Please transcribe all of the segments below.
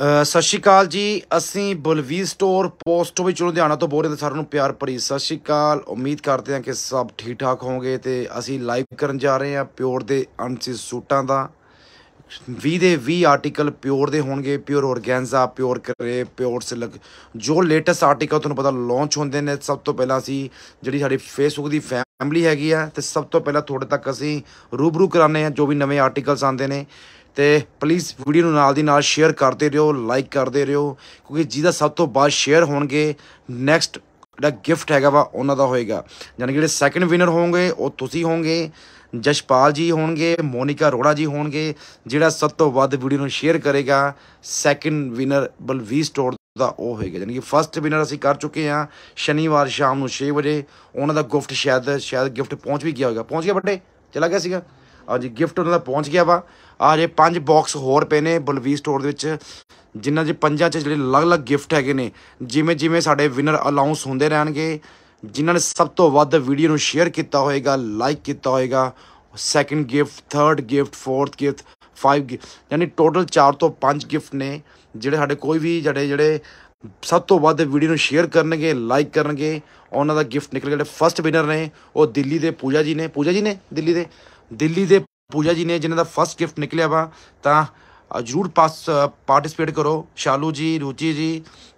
ਸਤਿ ਸ਼੍ਰੀ ਅਕਾਲ ਜੀ ਅਸੀਂ ਬੁਲਵੀ ਸਟੋਰ ਪੋਸਟ ਵਿੱਚ ਲੁਧਿਆਣਾ ਤੋਂ ਬੋਲ ਰਹੇ ਹਾਂ ਸਾਰਿਆਂ ਨੂੰ ਪਿਆਰ ਭਰੀ ਸਤਿ ਸ਼੍ਰੀ ਅਕਾਲ ਉਮੀਦ ਕਰਦੇ ਹਾਂ ਕਿ ਸਭ ਠੀਕ ਠਾਕ ਹੋਵੋਗੇ ਤੇ ਅਸੀਂ ਲਾਈਵ ਕਰਨ ਜਾ ਰਹੇ ਹਾਂ ਪਿਓਰ ਦੇ ਅਨਸੀ ਸੂਟਾਂ ਦਾ 20 ਦੇ 20 ਆਰਟੀਕਲ ਪਿਓਰ ਦੇ ਹੋਣਗੇ ਪਿਓਰ ਔਰਗੈਂਜ਼ਾ ਪਿਓਰ ਕਰੇ ਪਿਓਰ ਸਿਲਕ ਜੋ ਲੇਟੈਸਟ ਆਰਟੀਕਲ ਤੁਹਾਨੂੰ ਪਤਾ ਲਾਂਚ ਹੁੰਦੇ ਨੇ ਸਭ ਤੋਂ ਪਹਿਲਾਂ ਅਸੀਂ ਜਿਹੜੀ ਸਾਡੀ ਫੇਸਬੁੱਕ ਦੀ ਫੈਮਿਲੀ ਹੈਗੀ ਆ ਤੇ ਸਭ ਤੋਂ ਪਹਿਲਾਂ ਤੁਹਾਡੇ ਤੱਕ ਅਸੀਂ ਰੂਬਰੂ ਕਰਾਉਂਦੇ ਆ ਜੋ ਵੀ ਨਵੇਂ ਆਰਟੀਕਲਸ ਆਉਂਦੇ ਨੇ ਤੇ ਪਲੀਜ਼ ਵੀਡੀਓ ਨੂੰ ਨਾਲ ਦੀ ਨਾਲ ਸ਼ੇਅਰ ਕਰਦੇ ਰਹੋ ਲਾਈਕ ਕਰਦੇ ਰਹੋ ਕਿਉਂਕਿ ਜਿਹਦਾ ਸਭ ਤੋਂ ਬਾਅਦ ਸ਼ੇਅਰ ਹੋਣਗੇ ਨੈਕਸਟ ਜਿਹੜਾ ਗਿਫਟ ਹੈਗਾ ਵਾ ਉਹਨਾਂ ਦਾ ਹੋਏਗਾ ਯਾਨੀ ਜਿਹੜੇ ਸੈਕੰਡ ਵਿਨਰ ਹੋਣਗੇ ਉਹ ਤੁਸੀਂ ਹੋਵੋਗੇ ਜਸ਼ਪਾਲ ਜੀ ਹੋਣਗੇ ਮੋਨਿਕਾ ਰੋੜਾ ਜੀ ਹੋਣਗੇ ਜਿਹੜਾ ਸਭ ਤੋਂ ਵੱਧ ਵੀਡੀਓ ਨੂੰ ਸ਼ੇਅਰ ਕਰੇਗਾ ਸੈਕੰਡ ਵਿਨਰ ਬਲਵੀ ਸਟੋਰ ਦਾ ਉਹ ਹੋਏਗਾ ਯਾਨੀ ਕਿ ਫਰਸਟ ਵਿਨਰ ਅਸੀਂ ਕਰ ਚੁੱਕੇ ਆ ਸ਼ਨੀਵਾਰ ਸ਼ਾਮ ਨੂੰ 6 ਵਜੇ ਉਹਨਾਂ ਦਾ ਗਿਫਟ ਸ਼ਾਇਦ ਸ਼ਾਇਦ ਗਿਫਟ ਪਹੁੰਚ ਵੀ ਗਿਆ ਹੋਗਾ ਪਹੁੰਚ ਗਿਆ ਬੱਡੇ ਚਲਾ ਗਿਆ ਸੀਗਾ ਅੱਜ ਗਿਫਟ ਉਹਨਾਂ ਦਾ ਪਹੁੰਚ ਗਿਆ ਵਾ ਆ ਜੇ ਪੰਜ ਬਾਕਸ ਹੋਰ ਪਏ ਨੇ ਬਲਵੀ ਸਟੋਰ ਦੇ ਵਿੱਚ ਜਿਨ੍ਹਾਂ ਦੇ ਪੰਜਾਂ 'ਚ ਜਿਹੜੇ ਅਲੱਗ-ਅਲੱਗ ਗਿਫਟ ਹੈਗੇ ਨੇ ਜਿਵੇਂ ਜਿਵੇਂ ਸਾਡੇ ਵਿਨਰ ਅਨਾਉਂਸ ਹੁੰਦੇ ਰਹਿਣਗੇ ਜਿਨ੍ਹਾਂ ਨੇ ਸਭ ਤੋਂ ਵੱਧ ਵੀਡੀਓ ਨੂੰ ਸ਼ੇਅਰ ਕੀਤਾ ਹੋਏਗਾ ਲਾਈਕ ਕੀਤਾ ਹੋਏਗਾ second gift third gift fourth gift five ਯਾਨੀ ਟੋਟਲ 4 ਤੋਂ 5 ਗਿਫਟ ਨੇ ਜਿਹੜੇ ਸਾਡੇ ਕੋਈ ਵੀ ਜਿਹੜੇ ਜਿਹੜੇ ਸਭ ਤੋਂ ਵੱਧ ਵੀਡੀਓ ਨੂੰ ਸ਼ੇਅਰ ਕਰਨਗੇ ਲਾਈਕ ਕਰਨਗੇ ਉਹਨਾਂ ਦਾ ਗਿਫਟ ਨਿਕਲ ਗਿਆ ਜਿਹੜੇ ਫਰਸਟ ਵਿਨਰ ਨੇ ਉਹ ਦਿੱਲੀ ਦੇ ਪੂਜਾ ਜੀ ਨੇ ਪੂਜਾ ਜੀ ਨੇ ਦਿੱਲੀ ਦੇ ਦਿੱਲੀ ਦੇ ਪੂਜਾ ਜੀ ਨੇ ਜਿਨ੍ਹਾਂ ਦਾ ਫਸਟ ਗਿਫਟ ਨਿਕਲਿਆ ਵਾ ਤਾਂ ਜਰੂਰ ਪਾਸ ਪਾਰਟਿਸਿਪੇਟ ਕਰੋ ਸ਼ਾਲੂ ਜੀ ਰੂਚੀ ਜੀ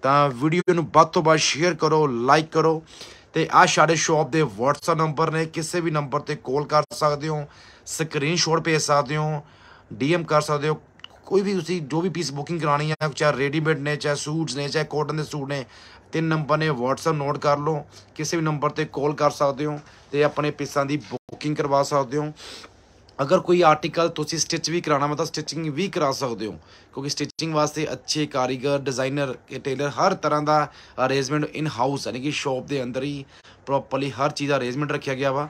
ਤਾਂ ਵੀਡੀਓ ਨੂੰ ਵੱਧ ਤੋਂ ਵੱਧ ਸ਼ੇਅਰ ਕਰੋ ਲਾਈਕ ਕਰੋ ਤੇ ਆ ਸਾਡੇ ਸ਼ਾਪ ਦੇ WhatsApp ਨੰਬਰ ਨੇ ਕਿਸੇ ਵੀ ਨੰਬਰ ਤੇ ਕਾਲ ਕਰ ਸਕਦੇ ਹੋ ਸਕਰੀਨਸ਼ਾਟ ਭੇਜ ਸਕਦੇ ਹੋ DM ਕਰ ਸਕਦੇ ਹੋ ਕੋਈ ਵੀ ਤੁਸੀਂ ਜੋ ਵੀ ਪੀਸ ਬੁਕਿੰਗ ਕਰਾਣੀ ਹੈ ਚਾਹੇ ਰੈਡੀਮੇਡ ਨੇ ਚਾਹੇ ਸੂਟਸ ਨੇ ਚਾਹੇ ਕਾਟਨ ਦੇ ਸੂਟ ਨੇ ਤਿੰਨ ਨੰਬਰ ਨੇ WhatsApp ਨੋਟ ਕਰ ਲਓ ਕਿਸੇ ਵੀ ਨੰਬਰ ਤੇ ਕਾਲ ਕਰ ਸਕਦੇ ਹੋ ਤੇ ਆਪਣੇ ਪੀਸਾਂ ਦੀ ਬੁਕਿੰਗ ਕਰਵਾ ਸਕਦੇ ਹੋ ਅਗਰ ਕੋਈ ਆਰਟੀਕਲ ਤੁਸੀਂ ਸਟਿਚ ਵੀ ਕਰਾਣਾ ਮਤਲਬ ਸਟਿਚਿੰਗ ਵੀ ਕਰਾ ਸਕਦੇ ਹੋ ਕਿਉਂਕਿ ਸਟਿਚਿੰਗ ਵਾਸਤੇ ਅੱਛੇ ਕਾਰੀਗਰ ਡਿਜ਼ਾਈਨਰ ਟੇਲਰ ਹਰ ਤਰ੍ਹਾਂ ਦਾ ਅਰੇਂਜਮੈਂਟ ਇਨ ਹਾਊਸ ਯਾਨੀ ਕਿ ਸ਼ਾਪ ਦੇ ਅੰਦਰ ਹੀ ਪ੍ਰੋਪਰਲੀ ਹਰ ਚੀਜ਼ ਦਾ ਅਰੇਂਜਮੈਂਟ ਰੱਖਿਆ ਗਿਆ ਵਾ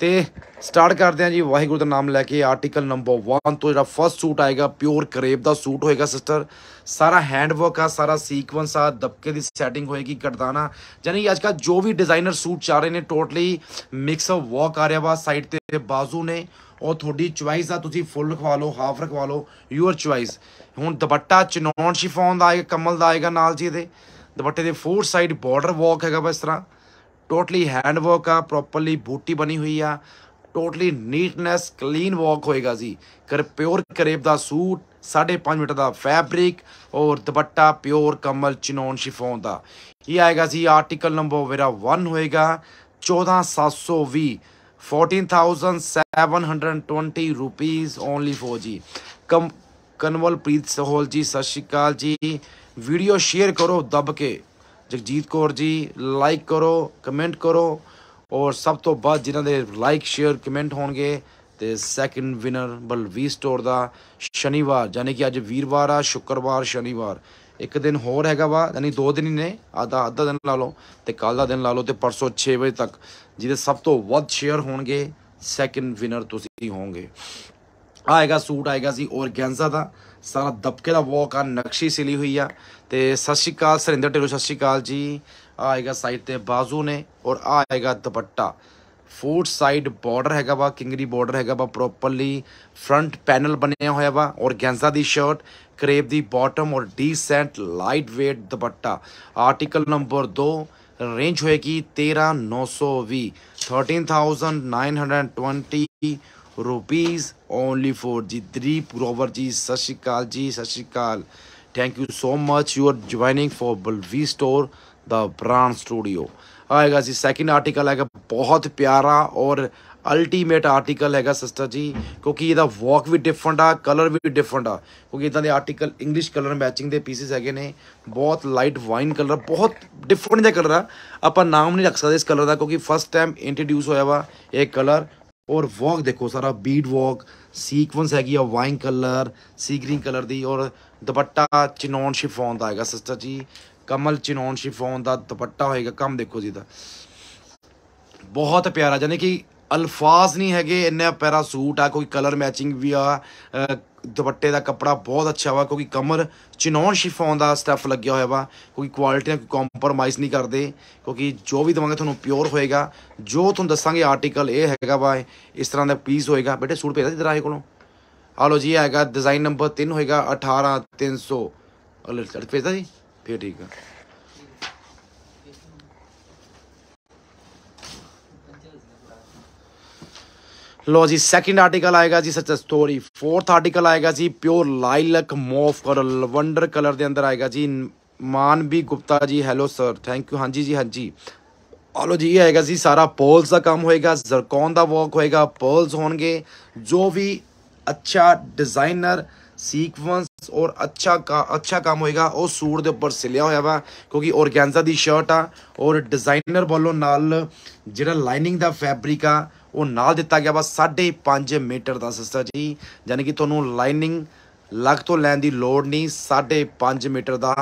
ਤੇ ਸਟਾਰਟ ਕਰਦੇ ਹਾਂ ਜੀ ਵਾਹਿਗੁਰੂ ਦਾ ਨਾਮ ਲੈ ਕੇ ਆਰਟੀਕਲ ਨੰਬਰ 1 ਤੋਂ ਜਿਹੜਾ ਫਰਸਟ ਸੂਟ ਆਏਗਾ ਪਿਓਰ ਕਰੇਪ ਦਾ ਸੂਟ ਹੋਏਗਾ ਸਿਸਟਰ ਸਾਰਾ ਹੈਂਡ ਵਰਕ ਆ ਸਾਰਾ ਸੀਕਵੈਂਸ ਆ ਦਬਕੇ ਦੀ ਸੈਟਿੰਗ ਹੋਏਗੀ ਕਟਦਾਨਾ ਜਾਨੀ ਅੱਜ ਕੱਲ ਜੋ ਵੀ ਡਿਜ਼ਾਈਨਰ ਸੂਟ ਚਾ ਰਹੇ ਨੇ ਟੋਟਲੀ ਮਿਕਸ ਆਫ ਵਰਕ ਆ ਰਿਹਾ ਵਾ ਸਾਈਡ ਤੇ ਬਾਜ਼ੂ ਨੇ ਉਹ ਤੁਹਾਡੀ ਚੁਆਇਸ ਆ ਤੁਸੀਂ ਫੁੱਲ ਰਖਵਾ ਲਓ ਹਾਫ ਰਖਵਾ ਲਓ ਯੂਅਰ ਚੁਆਇਸ ਹੁਣ ਦੁਪੱਟਾ ਚਨੌਨ ਸ਼ਿਫੋਨ ਦਾ ਆਏਗਾ ਕਮਲ ਦਾ ਆਏਗਾ ਨਾਲ ਜੀ ਇਹਦੇ ਦੁਪੱਟੇ ਦੇ ਫੋਰ ਸਾਈਡ ਬਾਰਡਰ ਵਰਕ ਹੈਗਾ ਬਸ ਤਰ੍ਹਾਂ ਟੋਟਲੀ ਹੈਂਡ ਵਰਕ ਆ ਪ੍ਰੋਪਰਲੀ ਬੂਟੀ ਬਣੀ ਹੋਈ ਆ ਟੋਟਲੀ ਨੀਟਨੈਸ ਕਲੀਨ ਵਰਕ ਹੋਏਗਾ ਜੀ ਕਰ ਪਿਓਰ ਕਰੇਬ ਦਾ ਸੂਟ 5.5 ਮੀਟਰ ਦਾ ਫੈਬਰਿਕ ਔਰ ਦੁਪੱਟਾ ਪਿਓਰ ਕਮਲ ਚਨੌਨ ਸ਼ਿਫੋਨ ਦਾ ਇਹ ਆਏਗਾ ਜੀ ਆਰਟੀਕਲ ਨੰਬਰ ਵੇਰਾ 1 ਹੋਏਗਾ 14720 14720 rupees only for ਜੀ ਕਨਵਲਪ੍ਰੀਤ ਸਹੋਲ ਜੀ ਸਤਿ ਸ਼੍ਰੀ ਅਕਾਲ ਜੀ ਵੀਡੀਓ ਸ਼ੇਅਰ ਕਰੋ ਦਬ ਕੇ ਜਗਜੀਤ ਕੌਰ ਜੀ ਲਾਈਕ ਕਰੋ ਕਮੈਂਟ ਕਰੋ ਔਰ ਸਭ ਤੋਂ ਬਾਅਦ ਜਿਨ੍ਹਾਂ ਦੇ ਲਾਈਕ ਸ਼ੇਅਰ ਕਮੈਂਟ ਹੋਣਗੇ ਤੇ ਸੈਕਿੰਡ ਵਿਨਰ ਬਲਵੀ ਸਟੋਰ ਦਾ ਸ਼ਨੀਵਾਰ ਯਾਨੀ ਕਿ ਅੱਜ ਵੀਰਵਾਰ ਆ ਸ਼ੁੱਕਰਵਾਰ ਸ਼ਨੀਵਾਰ ਇੱਕ ਦਿਨ ਹੋਰ ਹੈਗਾ ਵਾ ਯਾਨੀ ਦੋ ਦਿਨ ਹੀ ਨੇ ਆਧਾ ਅੱਧਾ ਦਿਨ ਲਾ ਲਓ ਤੇ ਕੱਲ ਦਾ ਦਿਨ ਲਾ ਲਓ ਤੇ ਪਰਸੋਂ 6 ਵਜੇ ਤੱਕ ਜਿਹਦੇ ਸਭ ਤੋਂ ਵੱਧ ਸ਼ੇਅਰ ਹੋਣਗੇ ਸੈਕਿੰਡ ਵਿਨਰ ਤੁਸੀਂ ਹੋਵੋਗੇ ਆਏਗਾ ਸੂਟ ਆਏਗਾ ਜੀ ਔਰਗੈਂਜ਼ਾ ਦਾ ਸਾਰਾ ਦਬਕੇ ਦਾ ਵਾਕ ਆ ਨਕਸ਼ੀ ਸਿਲੀ ਹੋਈ ਆ ਤੇ ਸਤਿ ਸ਼੍ਰੀ ਅਕਾਲ ਸਰਿੰਦਰ ਢਿੱਲੋਂ ਸਤਿ ਸ਼੍ਰੀ ਅਕਾਲ ਜੀ ਆਏਗਾ ਸਾਈਡ ਤੇ ਬਾਜ਼ੂ ਨੇ ਔਰ ਆਏਗਾ ਦੁਪੱਟਾ ਫੂਡ ਸਾਈਡ ਬਾਰਡਰ ਹੈਗਾ ਵਾ ਕਿੰਗਰੀ ਬਾਰਡਰ ਹੈਗਾ ਵਾ ਪ੍ਰੋਪਰਲੀ ਫਰੰਟ ਪੈਨਲ ਬਣਿਆ ਹੋਇਆ ਵਾ ਔਰਗੈਂਜ਼ਾ ਦੀ ਸ਼ਰਟ ਕਰੇਪ ਦੀ ਬਾਟਮ ਔਰ decent light weight dupatta article number 2 range होएगी तेरह नौ सौ वी thirteen thousand nine hundred twenty rupees only for जी दीप ग्रोवर जी सत श्रीकाल जी सत श्रीकाल thank you so much you are joining for Balvi store the brand studio आएगा जी सेकंड आर्टिकल आएगा बहुत प्यारा और ਅਲਟੀਮੇਟ ਆਰਟੀਕਲ ਹੈਗਾ ਸਿਸਟਰ ਜੀ ਕਿਉਂਕਿ ਇਹਦਾ ਵਾਕ ਵੀ ਡਿਫਰੈਂਟ ਆ ਕਲਰ ਵੀ ਡਿਫਰੈਂਟ ਆ ਕਿਉਂਕਿ ਇਦਾਂ ਦੇ ਆਰਟੀਕਲ ਇੰਗਲਿਸ਼ ਕਲਰ ਮੈਚਿੰਗ ਦੇ ਪੀਸਿਸ ਹੈਗੇ ਨੇ ਬਹੁਤ ਲਾਈਟ ਵਾਈਨ ਕਲਰ ਬਹੁਤ ਡਿਫਰੈਂਟ ਜਿਹਾ ਕਲਰ ਆ ਆਪਾਂ ਨਾਮ ਨਹੀਂ ਰੱਖ ਸਕਦੇ ਇਸ ਕਲਰ ਦਾ ਕਿਉਂਕਿ ਫਸਟ ਟਾਈਮ ਇੰਟਰੋਡਿਊਸ ਹੋਇਆ ਵਾ ਇਹ ਕਲਰ ਔਰ ਵਾਕ ਦੇਖੋ ਸਾਰਾ ਬੀਡ ਵਾਕ ਸੀਕਵੈਂਸ ਹੈਗੀ ਆ wine colour sea green colour ਦੀ ਔਰ ਦੁਪੱਟਾ ਚਿਨੌਨ ਸ਼ਿਫੋਨ ਦਾ ਹੈਗਾ ਸਿਸਟਰ ਜੀ ਕਮਲ ਚਿਨੌਨ ਸ਼ਿਫੋਨ ਦਾ ਦੁਪੱਟਾ ਹੋਏਗਾ ਕੰਮ ਦੇਖੋ ਜੀ ਦਾ ਬਹੁਤ ਪਿਆਰਾ ਜਾਨੀ ਕਿ ਅਲਫਾਜ਼ ਨਹੀਂ ਹੈਗੇ ਇੰਨਾ ਪੈਰਾ ਸੂਟ ਆ ਕੋਈ ਕਲਰ ਮੈਚਿੰਗ ਵੀ ਆ ਦੁਪੱਟੇ ਦਾ ਕੱਪੜਾ ਬਹੁਤ ਅੱਛਾ ਵਾ ਕਿਉਂਕਿ ਕਮਰ ਚਿਨੌਨ ਸ਼ਿਫੋਨ ਦਾ ਸਟੱਫ ਲੱਗਿਆ ਹੋਇਆ ਵਾ ਕੋਈ ਕੁਆਲਿਟੀ ਨਾਲ ਕੰਪਰਮਾਈਜ਼ ਨਹੀਂ ਕਰਦੇ ਕਿਉਂਕਿ ਜੋ ਵੀ ਦਵਾਂਗੇ ਤੁਹਾਨੂੰ ਪਿਓਰ ਹੋਏਗਾ ਜੋ ਤੁਹਾਨੂੰ ਦੱਸਾਂਗੇ ਆਰਟੀਕਲ ਇਹ ਹੈਗਾ ਵਾ ਇਸ ਤਰ੍ਹਾਂ ਦਾ ਪੀਸ ਹੋਏਗਾ ਬੇਟੇ ਸੂਟ ਭੇਜਦਾ ਜਰਾ ਇਹ ਕੋਲੋਂ ਆ ਲੋ ਜੀ ਆਏਗਾ ਡਿਜ਼ਾਈਨ ਨੰਬਰ 3 ਹੋਏਗਾ 18300 ਅਲਰਟ ਭੇਜਦਾ ਜੀ ਫੇਰ ਠੀਕ ਆ ਲੋ ਜੀ ਸੈਕਿੰਡ ਆਰਟੀਕਲ ਆਏਗਾ ਜੀ ਸੱਚ ਸਟੋਰੀ ਫੋਰਥ ਆਰਟੀਕਲ ਆਏਗਾ ਜੀ ਪਿਓਰ ਲਾਈਲਕ ਮੋਫ ਕਰ ਲਵੰਡਰ ਕਲਰ ਦੇ ਅੰਦਰ ਆਏਗਾ ਜੀ ਮਾਨਵੀ ਗੁਪਤਾ ਜੀ ਹੈਲੋ ਸਰ ਥੈਂਕ ਯੂ ਹਾਂਜੀ ਜੀ ਹਾਂਜੀ ਆਲੋ ਜੀ ਇਹ ਆਏਗਾ ਜੀ ਸਾਰਾ ਪੋਲਸ ਦਾ ਕੰਮ ਹੋਏਗਾ ਜ਼ਰਕੌਨ ਦਾ ਵਰਕ ਹੋਏਗਾ ਪੋਲਸ ਹੋਣਗੇ ਜੋ ਵੀ ਅੱਛਾ ਡਿਜ਼ਾਈਨਰ ਸੀਕਵੈਂਸ ਔਰ ਅੱਛਾ ਕਾ ਅੱਛਾ ਕੰਮ ਹੋਏਗਾ ਉਹ ਸੂਟ ਦੇ ਉੱਪਰ ਸਿਲਿਆ ਹੋਇਆ ਵਾ ਕਿਉਂਕਿ ਔਰਗੈਂਜ਼ਾ ਦੀ ਸ਼ਰਟ ਆ ਔਰ ਡਿਜ਼ਾਈਨਰ ਵੱਲੋਂ ਨਾਲ ਜਿਹੜਾ ਲਾਈਨਿੰਗ ਦਾ ਫੈਬਰਿਕ ਆ ਉਹ ਨਾਲ ਦਿੱਤਾ ਗਿਆ ਵਾ 5.5 ਮੀਟਰ ਦਾ ਸਿਸਟਰ ਜੀ ਯਾਨੀ ਕਿ ਤੁਹਾਨੂੰ ਲਾਈਨਿੰਗ ਲੱਗ ਤੋਂ ਲੈਣ ਦੀ ਲੋੜ ਨਹੀਂ 5.5 ਮੀਟਰ ਦਾ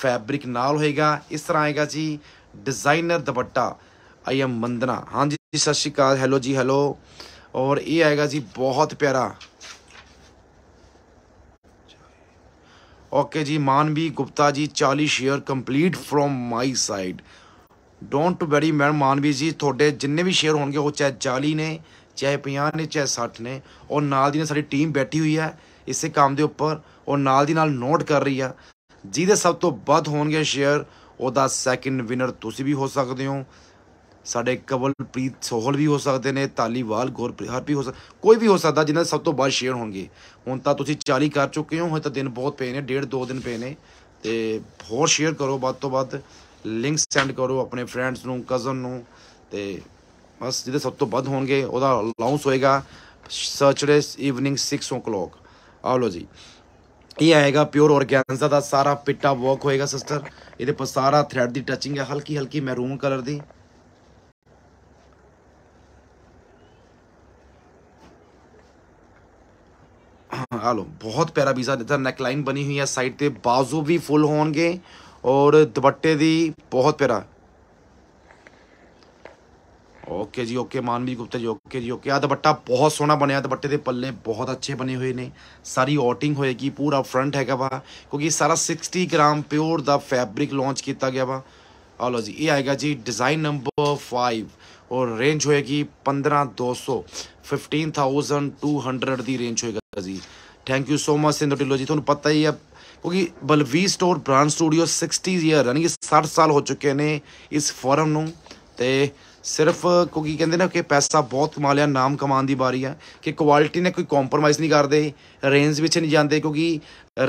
ਫੈਬਰਿਕ ਨਾਲ ਹੋਏਗਾ ਇਸ ਤਰ੍ਹਾਂ ਆਏਗਾ ਜੀ ਡਿਜ਼ਾਈਨਰ ਦੁਪੱਟਾ ਆਈ ਐਮ ਮੰਦਨਾ ਹਾਂਜੀ ਸਤਿ ਸ਼੍ਰੀ ਅਕਾਲ ਹੈਲੋ ਜੀ ਹੈਲੋ ਔਰ ਇਹ ਆਏਗਾ ਜੀ ਬਹੁਤ ਪਿਆਰਾ ਓਕੇ ਜੀ ਮਾਨਵੀ Gupta ji 40 share complete from my side don't worry ma'am Manvi ji ਤੁਹਾਡੇ ਜਿੰਨੇ ਵੀ ਸ਼ੇਅਰ ਹੋਣਗੇ ਉਹ ਚਾਹੇ 40 ਨੇ ਚਾਹੇ 50 ਨੇ ਚਾਹੇ 60 ਨੇ ਉਹ ਨਾਲ ਦੀ ਨਾਲ ਸਾਡੀ ਟੀਮ ਬੈਠੀ ਹੋਈ ਹੈ ਇਸੇ ਕੰਮ ਦੇ ਉੱਪਰ ਉਹ ਨਾਲ ਦੀ ਨਾਲ ਨੋਟ ਕਰ ਰਹੀ ਆ ਜਿਹਦੇ ਸਭ ਤੋਂ ਵੱਧ ਹੋਣਗੇ ਸ਼ੇਅਰ ਉਹਦਾ ਸੈਕਿੰਡ ਵਿਨਰ ਤੁਸੀਂ ਵੀ ਹੋ ਸਕਦੇ ਹੋ ਸਾਡੇ ਕਵਲਪ੍ਰੀਤ ਸੋਹਲ ਵੀ ਹੋ ਸਕਦੇ ਨੇ ਤਾਲੀਵਾਲ ਗੁਰਪ੍ਰੀਤ ਵੀ ਹੋ ਸਕਦਾ ਕੋਈ ਵੀ ਹੋ ਸਕਦਾ ਜਿਨ੍ਹਾਂ ਦੇ ਸਭ ਤੋਂ ਵੱਧ ਸ਼ੇਅਰ ਹੋਣਗੇ ਹੁਣ ਤਾਂ ਤੁਸੀਂ 40 ਕਰ ਚੁੱਕੇ ਹੋ ਹੁਣ ਤਾਂ ਦਿਨ ਬਹੁਤ ਪਏ ਨੇ ਡੇਢ ਦੋ ਦਿਨ ਪਏ ਨੇ ਤੇ ਹੋਰ ਸ਼ੇਅਰ ਕਰੋ ਵੱਧ ਤੋਂ ਵੱਧ ਲਿੰਕ ਸੈਂਡ ਕਰੋ ਆਪਣੇ ਫਰੈਂਡਸ ਨੂੰ ਕਜ਼ਨ ਨੂੰ ਤੇ ਬਸ ਜਿਹਦੇ ਸਭ ਤੋਂ ਵੱਧ ਹੋਣਗੇ ਉਹਦਾ ਅਨਾਉਂਸ ਹੋਏਗਾ ਸੈਚਰਡੇ ਈਵਨਿੰਗ 6:00 ਆਹ ਲੋ ਜੀ ਇਹ ਆਏਗਾ ਪਿਓਰ ਔਰਗੈਂਜ਼ਾ ਦਾ ਸਾਰਾ ਪਿੱਟਾ ਵਰਕ ਹੋਏਗਾ ਸਿਸਟਰ ਇਹਦੇ ਪਰ ਸਾਰਾ ਥ੍ਰੈਡ ਦੀ ਟੱਚਿੰਗ ਹੈ ਹਲਕੀ ਹਲਕੀ ਮੈਰੂਨ ਕਲਰ ਦੀ ਆਹ ਲੋ ਬਹੁਤ ਪਿਆਰਾ ਵੀਜ਼ਾ ਦਿੱਤਾ ਨੈਕ ਲਾਈਨ ਬਣੀ ਹੋਈ ਹੈ ਸਾਈਡ ਤੇ ਬਾਜ਼ੂ ਵੀ ਫੁੱਲ ਹੋਣਗੇ ਔਰ ਦੁਪੱਟੇ ਦੀ ਬਹੁਤ ਪਿਆਰਾ ਓਕੇ ਜੀ ਓਕੇ ਮਾਨਵੀ ਗੁਪਤਾ ਜੀ ਓਕੇ ਜੀ ਓਕੇ ਆ ਦੁਪੱਟਾ ਬਹੁਤ ਸੋਹਣਾ ਬਣਿਆ ਦੁਪੱਟੇ ਦੇ ਪੱਲੇ ਬਹੁਤ ਅੱਛੇ ਬਣੇ ਹੋਏ ਨੇ ਸਾਰੀ ਆਊਟਿੰਗ ਹੋਏਗੀ ਪੂਰਾ ਫਰੰਟ ਹੈਗਾ ਵਾ ਕਿਉਂਕਿ ਸਾਰਾ 60 ਗ੍ਰਾਮ ਪਿਓਰ ਦਾ ਫੈਬਰਿਕ ਲਾਂਚ ਕੀਤਾ ਗਿਆ ਵਾ ਆ ਲੋ ਜੀ ਇਹ ਆਏਗਾ ਜੀ ਡਿਜ਼ਾਈਨ ਨੰਬਰ 5 ਔਰ ਰੇਂਜ ਹੋਏਗੀ 15200 15200 ਦੀ ਰੇਂਜ ਹੋਏਗਾ ਜੀ thank you so much Sindhu Dhillon ji ਤੁਹਾਨੂੰ ਪਤਾ ਹੀ ਹੈ ਕਿਉਂਕਿ Balvi store brand studio 60 year ਯਾਨੀ ਕਿ 60 ਸਾਲ ਹੋ ਚੁੱਕੇ ਨੇ ਇਸ ਫੋਰਮ ਨੂੰ ਤੇ ਸਿਰਫ ਕੋਈ ਕਹਿੰਦੇ ਨਾ ਕਿ ਪੈਸਾ ਬਹੁਤ ਕਮਾ ਲਿਆ ਨਾਮ ਕਮਾਉਣ ਦੀ ਵਾਰੀ ਆ ਕਿ ਕੁਆਲਿਟੀ ਨੇ ਕੋਈ ਕੰਪਰੋਮਾਈਜ਼ ਨਹੀਂ ਕਰਦੇ ਰੇਂਜ ਵਿੱਚ ਨਹੀਂ ਜਾਂਦੇ ਕਿਉਂਕਿ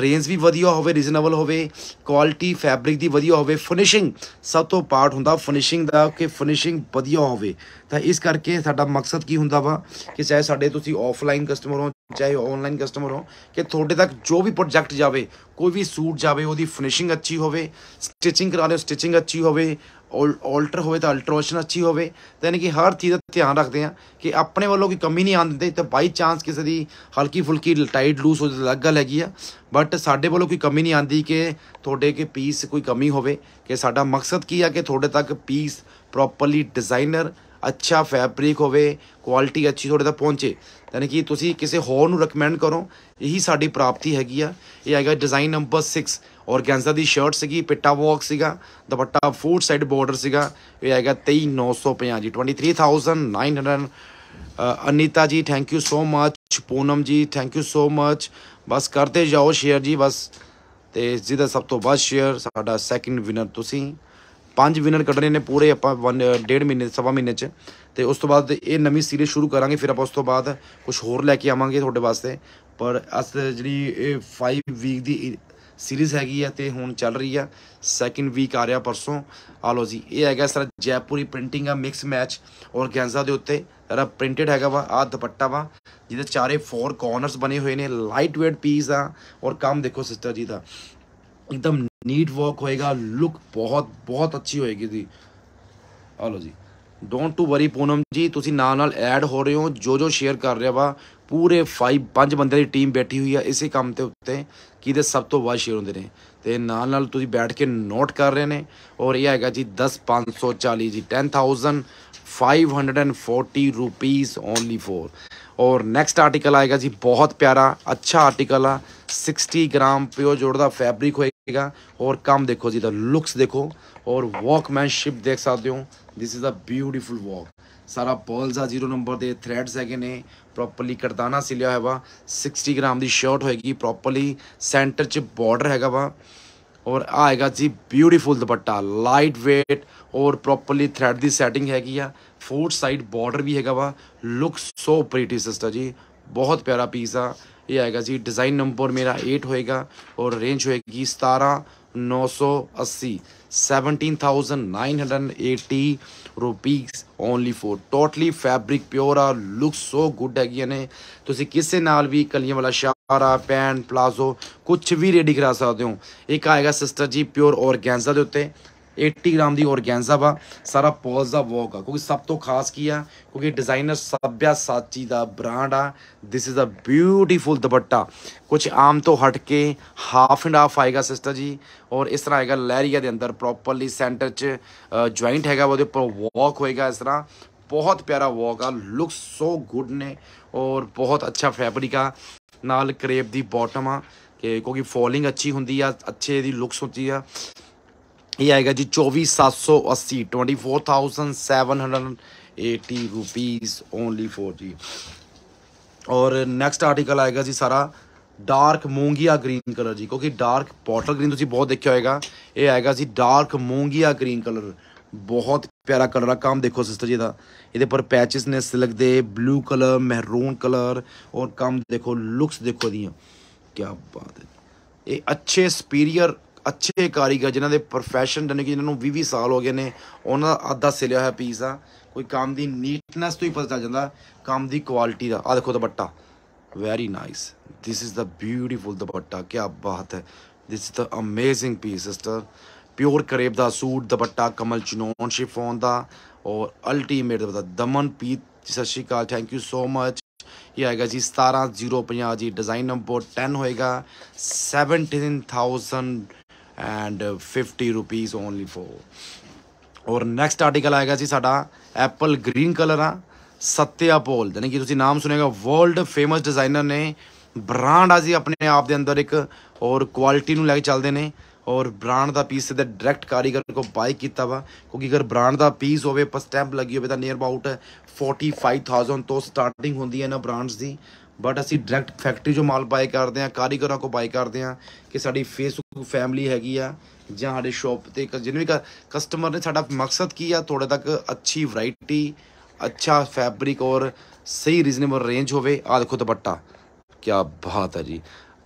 ਰੇਂਜ ਵੀ ਵਧੀਆ ਹੋਵੇ ਰੀਜ਼ਨੇਬਲ ਹੋਵੇ ਕੁਆਲਿਟੀ ਫੈਬਰਿਕ ਦੀ ਵਧੀਆ ਹੋਵੇ ਫਿਨਿਸ਼ਿੰਗ ਸਭ ਤੋਂ ਪਾਰਟ ਹੁੰਦਾ ਫਿਨਿਸ਼ਿੰਗ ਦਾ ਕਿ ਫਿਨਿਸ਼ਿੰਗ ਵਧੀਆ ਹੋਵੇ ਤਾਂ ਇਸ ਕਰਕੇ ਸਾਡਾ ਮਕਸਦ ਕੀ ਹੁੰਦਾ ਵਾ ਕਿ ਚਾਹੇ ਸਾਡੇ ਤੁਸੀਂ ਆਫਲਾਈਨ ਕਸਟਮਰ ਹੋ ਚਾਹੇ ਆਨਲਾਈਨ ਕਸਟਮਰ ਹੋ ਕਿ ਤੁਹਾਡੇ ਤੱਕ ਜੋ ਵੀ ਪ੍ਰੋਜੈਕਟ ਜਾਵੇ ਕੋਈ ਵੀ ਸੂਟ ਜਾਵੇ ਉਹਦੀ ਫਿਨਿਸ਼ਿੰਗ ਅੱਛੀ ਹੋਵੇ ਸਟਿਚਿੰਗ ਕਰਾਉਣੇ ਸਟਿਚਿੰਗ ਅੱਛੀ ਹੋਵੇ ਆਲਟਰ ਹੋਵੇ ਤਾਂ ਅਲਟਰੇਸ਼ਨ ਅੱਛੀ ਹੋਵੇ ਤਾਂ ਯਾਨੀ ਕਿ ਹਰ ਚੀਜ਼ ਦਾ ਧਿਆਨ ਰੱਖਦੇ ਆ ਕਿ ਆਪਣੇ ਵੱਲੋਂ ਕੋਈ ਕਮੀ ਨਹੀਂ ਆਣ ਦਿੰਦੇ ਤਾਂ ਬਾਈ ਚਾਂਸ ਕਿਸੇ ਦੀ ਹਲਕੀ ਫੁਲਕੀ ਟਾਈਟ ਲੂਸ ਹੋ ਜਾਵੇ ਲੱਗ ਲੱਗੀ ਆ ਬਟ ਸਾਡੇ ਵੱਲੋਂ ਕੋਈ ਕਮੀ ਨਹੀਂ ਆਂਦੀ ਕਿ ਤੁਹਾਡੇ ਕੇ ਪੀਸ ਕੋਈ ਕਮੀ ਹੋਵੇ ਕਿ ਸਾਡਾ ਮਕਸਦ ਕੀ ਆ ਕਿ ਤੁਹਾਡੇ ਤੱਕ ਪੀਸ ਪ੍ਰੋਪਰਲੀ ਡਿਜ਼ਾਈਨਰ ਅੱਛਾ ਫੈਬਰਿਕ ਹੋਵੇ ਕੁਆਲਿਟੀ ਅੱਛੀ ਤੁਹਾਡੇ ਤੱਕ ਪਹੁੰਚੇ ਯਾਨੀ ਕਿ ਤੁਸੀਂ ਕਿਸੇ ਹੋਰ ਨੂੰ ਰეკਮੈਂਡ ਕਰੋ ਇਹੀ ਸਾਡੀ ਪ੍ਰਾਪਤੀ ਹੈਗੀ ਆ ਇਹ ਹੈਗਾ ਡਿਜ਼ਾਈਨ ਨੰਬਰ 6 ਔਰਗੈਂਜ਼ਾ ਦੀ ਸ਼ਰਟ ਸੀਗੀ ਪਿੱਟਾ ਵਰਕ ਸੀਗਾ ਦੁਪੱਟਾ ਫੂਡ ਸਾਈਡ ਬਾਰਡਰ ਸੀਗਾ ਇਹ ਆਏਗਾ 23950 ਜੀ 23900 Anita ji thank you so much Poonam ji thank you so ਮੱਚ ਬਸ ਕਰਦੇ ਜਾਓ ਸ਼ੇਅਰ ਜੀ ਬਸ ਤੇ ਜਿਹਦਾ ਸਭ ਤੋਂ ਵੱਧ ਸ਼ੇਅਰ ਸਾਡਾ ਸੈਕਿੰਡ ਵਿਨਰ ਤੁਸੀਂ ਪੰਜ ਵਿਨਰ ਕੱਢਣੇ ਨੇ ਪੂਰੇ ਆਪਾਂ 1.5 ਮਹੀਨੇ ਸਵਾ ਮਹੀਨੇ ਚ ਤੇ ਉਸ ਤੋਂ ਬਾਅਦ ਇਹ ਨਵੀਂ ਸੀਰੀਜ਼ ਸ਼ੁਰੂ ਕਰਾਂਗੇ ਫਿਰ ਆਪਾਂ ਉਸ ਤੋਂ ਬਾਅਦ ਕੁਝ ਹੋਰ ਲੈ ਕੇ ਆਵਾਂਗੇ ਤੁਹਾਡੇ ਵਾਸਤੇ ਪਰ ਅਸ ਜਿਹੜੀ ਇਹ 5 ਵੀਕ ਦੀ ਸੀਰੀਜ਼ ਹੈਗੀ ਆ ਤੇ ਹੁਣ ਚੱਲ ਰਹੀ ਆ ਸੈਕਿੰਡ ਵੀਕ ਆ ਰਿਹਾ ਪਰਸੋਂ ਆ ਲੋ ਜੀ ਇਹ ਹੈਗਾ ਸਰ ਜੈਪੂਰੀ ਪ੍ਰਿੰਟਿੰਗ ਆ ਮਿਕਸ ਮੈਚ ਔਰਗੈਂਜ਼ਾ ਦੇ ਉੱਤੇ ਜਰਾ ਪ੍ਰਿੰਟਡ ਹੈਗਾ ਵਾ ਆ ਦੁਪੱਟਾ ਵਾ ਜਿਹਦੇ ਚਾਰੇ ਫੋਰ ਕਾਰਨਰਸ ਬਣੇ ਹੋਏ ਨੇ ਲਾਈਟ ਵੇਟ ਪੀਸ ਆ ਔਰ ਕੰਮ ਦੇਖੋ ਸਿਸਟਰ ਜੀ ਦਾ ਇੱਕਦਮ ਨੀਟ ਵਰਕ ਹੋਏਗਾ ਲੁੱਕ ਬਹੁਤ ਬਹੁਤ ਅੱਛੀ ਹੋਏਗੀ ਦੀ ਆ ਲੋ ਜੀ ਡੋਨਟ ਟੂ ਵਰੀ ਪੂਨਮ ਜੀ ਤੁਸੀਂ ਨਾਲ ਨਾਲ ਐਡ ਹੋ ਰਹੇ ਹੋ ਜੋ ਜੋ ਸ਼ੇਅਰ ਕਰ ਰਿਹਾ ਵਾ ਪੂਰੇ 5 5 ਬੰਦੇ ਦੀ ਟੀਮ ਬੈਠੀ ਹੋਈ ਆ ਇਸੇ ਕੰਮ ਤੇ ਉੱਤੇ ਦੇ ਸਭ ਤੋਂ ਵੱਧ ਸ਼ੇਅਰ ਹੁੰਦੇ ਨੇ ਤੇ ਨਾਲ ਨਾਲ ਤੁਸੀਂ ਬੈਠ ਕੇ ਨੋਟ ਕਰ ਰਹੇ ਨੇ ਔਰ ਇਹ ਹੈਗਾ ਜੀ 10 540 ਜੀ 10000 540 ਰੁਪੀਸ ਓਨਲੀ ਫੋਰ ਔਰ ਨੈਕਸਟ ਆਰਟੀਕਲ ਆਏਗਾ ਜੀ ਬਹੁਤ ਪਿਆਰਾ ਅੱਛਾ ਆਰਟੀਕਲ ਆ 60 ਗ੍ਰਾਮ ਪਿਓ ਜੋੜ ਦਾ ਫੈਬਰਿਕ ਹੋਏਗਾ ਔਰ ਕੰਮ ਦੇਖੋ ਜੀ ਦਾ ਲੁਕਸ ਦੇਖੋ ਔਰ ਵਾਕਮੈਨਸ਼ਿਪ ਦੇਖ ਸਕਦੇ ਹੋ this is a beautiful work सारा पर्ल्स आ जीरो नंबर के थ्रैड्स है प्रॉपरली करदाना सिलिया है वा सिक्सटी ग्राम की शर्ट होएगी प्रॉपरली सेंटर च बॉर्डर है वा और आएगा जी ब्यूटीफुल दुपट्टा लाइट वेट और प्रोपरली थ्रैड की सैटिंग हैगी फोर्थ साइड बॉर्डर भी है वा लुक सो प्रीटी सिस्टर जी बहुत प्यारा पीस आ ये आएगा जी डिज़ाइन नंबर मेरा एट होएगा और रेंज होएगी सतारा नौ सौ अस्सी seventeen thousand nine hundred eighty rupees only for totally fabric pure ਆ ਲੁੱਕ ਸੋ ਗੁੱਡ ਹੈਗੀਆਂ ਨੇ ਤੁਸੀਂ ਕਿਸੇ ਨਾਲ ਵੀ ਕਲੀਆਂ ਵਾਲਾ ਸ਼ਾਰਾ ਪੈਂਟ ਪਲਾਜ਼ੋ ਕੁਝ ਵੀ ਰੈਡੀ ਕਰਾ ਸਕਦੇ ਹੋ ਇੱਕ ਆਏਗਾ ਸਿਸਟਰ ਜੀ ਪਿਓਰ ਔਰਗੈਂਜ਼ਾ ਦੇ ਉੱਤੇ 80 ਗ੍ਰਾਮ ਦੀ ਔਰਗੈਂਜ਼ਾ ਵਾ ਸਾਰਾ ਪੋਲਸ ਦਾ ਵਰਕ ਆ ਕਿਉਂਕਿ ਸਭ ਤੋਂ ਖਾਸ ਕੀ ਆ ਕਿਉਂਕਿ ਡਿਜ਼ਾਈਨਰ ਸਭਿਆ ਸਾਚੀ ਦਾ ਬ੍ਰਾਂਡ ਆ this is a beautiful dupatta ਕੁਝ ਆਮ ਤੋਂ ਹਟ ਕੇ ਹਾਫ ਐਂਡ ਹਾਫ ਆਏਗਾ ਸਿਸਟਰ ਜੀ ਔਰ ਇਸ ਤਰ੍ਹਾਂ ਆਏਗਾ ਲੈਰੀਆ ਦੇ ਅੰਦਰ ਪ੍ਰੋਪਰਲੀ ਸੈਂਟਰ 'ਚ ਜੁਆਇੰਟ ਹੈਗਾ ਉਹਦੇ ਉੱਪਰ ਵਰਕ ਹੋਏਗਾ ਇਸ ਤਰ੍ਹਾਂ ਬਹੁਤ ਪਿਆਰਾ ਵਰਕ ਆ ਲੁੱਕ ਸੋ ਗੁੱਡ ਨੇ ਔਰ ਬਹੁਤ ਅੱਛਾ ਫੈਬਰਿਕ ਆ ਨਾਲ ਕਰੇਪ ਦੀ ਬਾਟਮ ਆ ਕਿ ਕਿਉਂਕਿ ਫੋਲਿੰਗ ਅੱਛੀ ਹੁੰਦੀ ਆ ਅੱਛੇ ਦੀ ਲੁੱਕਸ ਹੁੰਦੀ ਆ ਇਹ ਆਏਗਾ ਜੀ 24780 24780 ਰੁਪੀਸ ਓਨਲੀ ਫॉर ਜੀ ਔਰ ਨੈਕਸਟ ਆਰਟੀਕਲ ਆਏਗਾ ਜੀ ਸਾਰਾ ਡਾਰਕ ਮੂੰਗੀਆ ਗ੍ਰੀਨ ਕਲਰ ਜੀ ਕਿਉਂਕਿ ਡਾਰਕ ਪੋਟਲ ਗ੍ਰੀਨ ਤੁਸੀਂ ਬਹੁਤ ਦੇਖਿਆ ਹੋਏਗਾ ਇਹ ਆਏਗਾ ਜੀ ਡਾਰਕ ਮੂੰਗੀਆ ਗ੍ਰੀਨ ਕਲਰ ਬਹੁਤ ਪਿਆਰਾ ਕਲਰ ਆ ਕੰਮ ਦੇਖੋ ਸਿਸਟਰ ਜੀ ਦਾ ਇਹਦੇ ਪਰ ਪੈਚਸ ਨੇ ਸਿਲਕ ਦੇ ਬਲੂ ਕਲਰ ਮਹਿਰੂਨ ਕਲਰ ਔਰ ਕੰਮ ਦੇਖੋ ਲੁਕਸ ਦੇਖੋ ਦੀਆਂ ਕੀ ਬਾਤ ਹੈ ਇਹ ਅੱਛੇ ਸੁਪੀਰੀਅਰ ਅੱਛੇ ਕਾਰੀਗਰ ਜਿਨ੍ਹਾਂ ਦੇ profession ਜਾਨੀ ਕਿ ਜਿਨ੍ਹਾਂ ਨੂੰ 20-20 ਸਾਲ ਹੋ ਗਏ ਨੇ ਉਹਨਾਂ ਦਾ ਅੱਧਾ ਸਿਲਿਆ ਹੋਇਆ ਪੀਸ ਆ ਕੋਈ ਕੰਮ ਦੀ ਨੀਟਨੈਸ ਤੋਂ ਹੀ ਪਤਾ ਚੱਲ ਜਾਂਦਾ ਕੰਮ ਦੀ ਕੁਆਲਿਟੀ ਦਾ ਆ ਦੇਖੋ dupatta very nice this is the beautiful dupatta ਕੀ ਬਾਤ ਹੈ this is the amazing piece sister pure crepe ਦਾ ਸੂਟ ਦੁਪੱਟਾ ਕਮਲ ਚਨੋਨ ਸ਼ਿਫੋਨ ਦਾ ਔਰ ਅਲਟੀਮੇਟ ਦਾ ਦਮਨਪੀਤ ਸਤਿ ਸ਼੍ਰੀ ਅਕਾਲ ਥੈਂਕ ਯੂ ਸੋ ਮਚ ਇਹ ਆਏਗਾ ਜੀ 17050 ਜੀ ਡਿਜ਼ਾਈਨ ਨੰਬਰ 10 ਹੋਏਗਾ 17000 ਐਂਡ 50 ਰੁਪੀਸ ਓਨਲੀ ਫੋਰ ਔਰ ਨੈਕਸਟ ਆਰਟੀਕਲ ਆਏਗਾ ਜੀ ਸਾਡਾ ਐਪਲ ਗ੍ਰੀਨ ਕਲਰ ਆ ਸਤਿਆ ਪੋਲ ਯਾਨੀ ਕਿ ਤੁਸੀਂ ਨਾਮ ਸੁਨੇਗਾ ਵਰਲਡ ਫੇਮਸ ਡਿਜ਼ਾਈਨਰ ਨੇ ਬ੍ਰਾਂਡ ਆ ਜੀ ਆਪਣੇ ਆਪ ਦੇ ਅੰਦਰ ਇੱਕ ਔਰ ਕੁਆਲਿਟੀ ਨੂੰ ਲੈ ਕੇ ਚੱਲਦੇ ਨੇ ਔਰ ਬ੍ਰਾਂਡ ਦਾ ਪੀਸ ਸਿੱਧਾ ਡਾਇਰੈਕਟ ਕਾਰੀਗਰ ਕੋ ਬਾਈ ਕੀਤਾ ਵਾ ਕਿਉਂਕਿ ਅਗਰ ਬ੍ਰਾਂਡ ਦਾ ਪੀਸ ਹੋਵੇ ਪਰ ਸਟੈਂਪ ਲੱਗੀ ਹੋਵੇ ਤਾਂ ਨੀਅਰ ਅਬਾਊਟ 45000 ਤੋਂ ਸਟਾਰਟਿੰਗ ਹੁੰਦੀ ਹੈ ਨਾ ਬ੍ਰਾਂਡਸ ਦੀ ਬਟ ਅਸੀਂ ਡਾਇਰੈਕਟ ਫੈਕਟਰੀ ਜੋ ਮਾਲ ਬਾਈ ਕਰਦੇ ਆ ਕਾਰੀਗਰਾਂ ਕੋ ਬਾਈ ਕਰਦੇ ਆ ਕਿ ਸਾਡੀ ਫੇਸਬੁੱਕ ਫੈਮਿਲੀ ਹੈਗੀ ਆ ਜਾਂ ਸਾਡੇ ਸ਼ਾਪ ਤੇ ਜਿੰਨੇ ਵੀ ਕਸਟਮਰ ਨੇ ਸਾਡਾ ਮਕਸਦ ਕੀ ਆ ਤੁਹਾਡੇ ਤੱਕ ਅੱਛੀ ਵੈਰਾਈਟੀ ਅੱਛਾ ਫੈਬਰਿਕ ਔਰ ਸਹੀ ਰੀਜ਼ਨੇਬਲ ਰੇਂਜ ਹੋਵੇ ਆ ਦੇਖੋ ਦੁਪੱਟਾ ਕੀ ਬਾਤ ਹੈ ਜੀ